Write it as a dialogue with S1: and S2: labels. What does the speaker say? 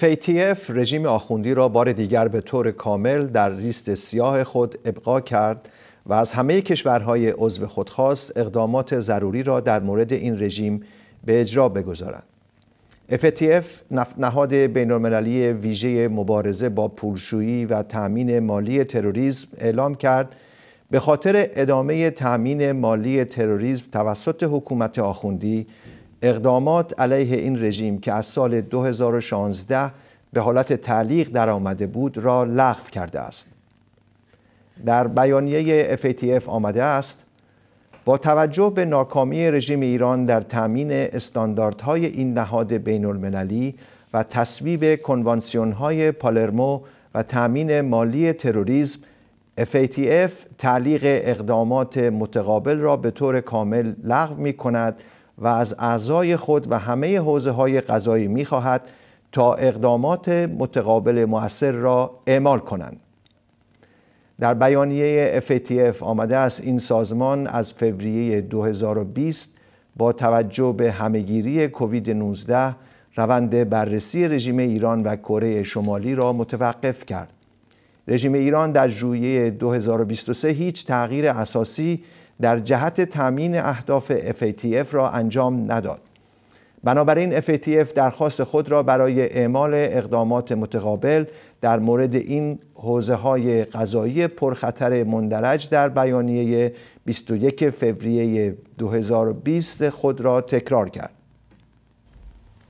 S1: FATF رژیم آخوندی را بار دیگر به طور کامل در لیست سیاه خود ابقا کرد و از همه کشورهای عضو خود خواست اقدامات ضروری را در مورد این رژیم به اجرا بگذارد. FATF نهاد بین‌المللی ویژه مبارزه با پولشویی و تأمین مالی تروریسم اعلام کرد به خاطر ادامه تأمین مالی تروریسم توسط حکومت آخوندی اقدامات علیه این رژیم که از سال 2016 به حالت تعلیق در آمده بود را لغو کرده است در بیانیه FATF آمده است با توجه به ناکامی رژیم ایران در تامین استانداردهای این نهاد بین المللی و تصویب کنوانسیون های پالرمو و تامین مالی تروریسم FATF تعلیق اقدامات متقابل را به طور کامل لغو می کند و از اعضای خود و همه حوزه های قضایی می خواهد تا اقدامات متقابل مؤثر را اعمال کنند. در بیانیه FATF آمده است این سازمان از فوریه 2020 با توجه به همگیری کووید 19 روند بررسی رژیم ایران و کره شمالی را متوقف کرد. رژیم ایران در ژوئیه 2023 هیچ تغییر اساسی در جهت تامین اهداف FATF را انجام نداد. بنابراین FATF درخواست خود را برای اعمال اقدامات متقابل در مورد این حوزه های غذایی پرخطر مندرج در بیانیه 21 فوریه 2020 خود را تکرار کرد.